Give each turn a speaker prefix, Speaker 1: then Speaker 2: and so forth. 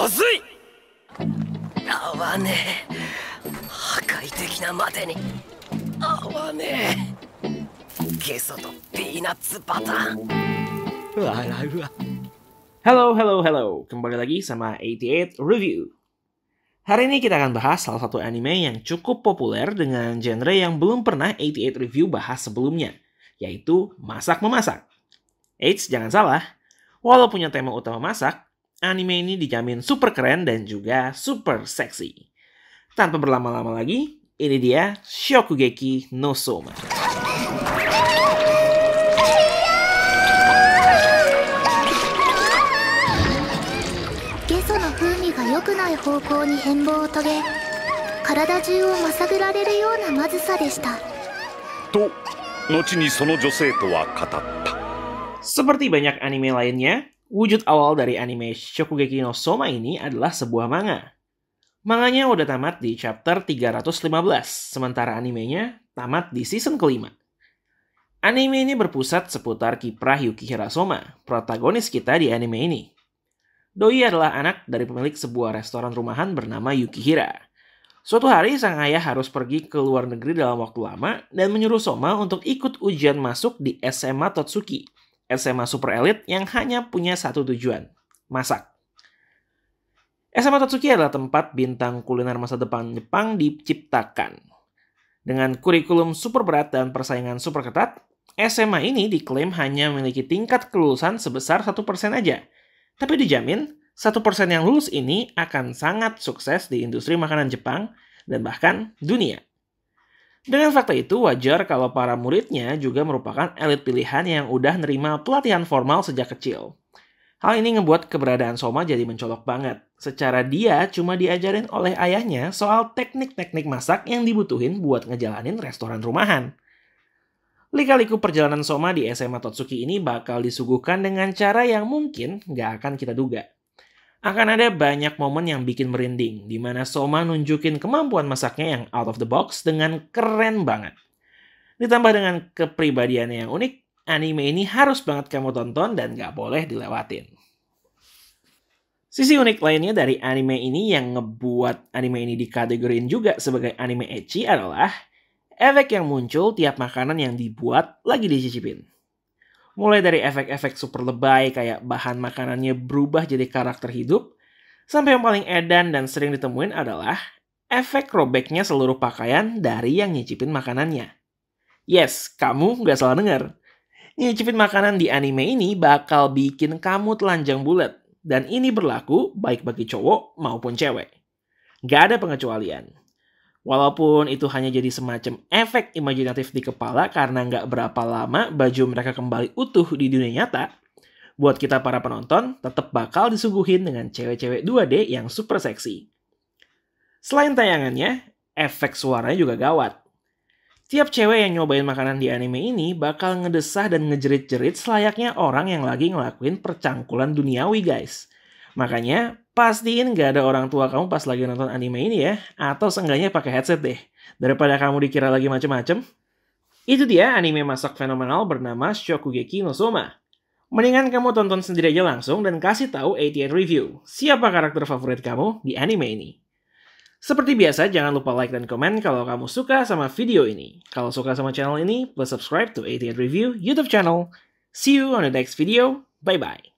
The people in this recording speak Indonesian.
Speaker 1: まずい合わねえ破壊的なまでに合わねえゲソとピーナッツバター笑うわ Hello, hello, hello. Kembali lagi sama 88 Review. Hari ini kita akan bahas salah satu anime yang cukup populer dengan genre yang belum pernah 88 Review bahas sebelumnya, yaitu masak-memasak. Eits, jangan salah. Walau punya tema utama masak, anime ini dijamin super keren dan juga super seksi. Tanpa berlama-lama lagi, ini dia Shokugeki no Soma. Seperti banyak anime lainnya, Wujud awal dari anime Shokugeki no Soma ini adalah sebuah manga. Manganya udah tamat di chapter 315, sementara animenya tamat di season kelima. Anime ini berpusat seputar kiprah Yuki Hirasoma, protagonis kita di anime ini. Doi adalah anak dari pemilik sebuah restoran rumahan bernama Yukihira. Suatu hari sang ayah harus pergi ke luar negeri dalam waktu lama dan menyuruh Soma untuk ikut ujian masuk di SMA Totsuki, SMA super elit yang hanya punya satu tujuan, masak. SMA Tatsuki adalah tempat bintang kuliner masa depan Jepang diciptakan. Dengan kurikulum super berat dan persaingan super ketat, SMA ini diklaim hanya memiliki tingkat kelulusan sebesar 1% aja. Tapi dijamin, 1% yang lulus ini akan sangat sukses di industri makanan Jepang dan bahkan dunia. Dengan fakta itu, wajar kalau para muridnya juga merupakan elit pilihan yang udah nerima pelatihan formal sejak kecil. Hal ini ngebuat keberadaan Soma jadi mencolok banget. Secara dia cuma diajarin oleh ayahnya soal teknik-teknik masak yang dibutuhin buat ngejalanin restoran rumahan. Lika-liku perjalanan Soma di SMA Totsuki ini bakal disuguhkan dengan cara yang mungkin nggak akan kita duga akan ada banyak momen yang bikin merinding, di mana Soma nunjukin kemampuan masaknya yang out of the box dengan keren banget. Ditambah dengan kepribadiannya yang unik, anime ini harus banget kamu tonton dan gak boleh dilewatin. Sisi unik lainnya dari anime ini yang ngebuat anime ini dikategorin juga sebagai anime ecchi adalah efek yang muncul tiap makanan yang dibuat lagi dicicipin. Mulai dari efek-efek super lebay kayak bahan makanannya berubah jadi karakter hidup, sampai yang paling edan dan sering ditemuin adalah efek robeknya seluruh pakaian dari yang nyicipin makanannya. Yes, kamu nggak salah dengar. Nyicipin makanan di anime ini bakal bikin kamu telanjang bulat. Dan ini berlaku baik bagi cowok maupun cewek. Gak ada pengecualian. Walaupun itu hanya jadi semacam efek imajinatif di kepala karena nggak berapa lama baju mereka kembali utuh di dunia nyata, buat kita para penonton tetap bakal disuguhin dengan cewek-cewek 2D yang super seksi. Selain tayangannya, efek suaranya juga gawat. Tiap cewek yang nyobain makanan di anime ini bakal ngedesah dan ngejerit-jerit selayaknya orang yang lagi ngelakuin percangkulan duniawi guys. Makanya Pastiin gak ada orang tua kamu pas lagi nonton anime ini ya, atau seenggaknya pakai headset deh, daripada kamu dikira lagi macem-macem. Itu dia anime masak fenomenal bernama Shokugeki no Soma. Mendingan kamu tonton sendiri aja langsung dan kasih tahu 88 Review, siapa karakter favorit kamu di anime ini. Seperti biasa, jangan lupa like dan komen kalau kamu suka sama video ini. Kalau suka sama channel ini, please subscribe to 88 Review YouTube channel. See you on the next video. Bye-bye.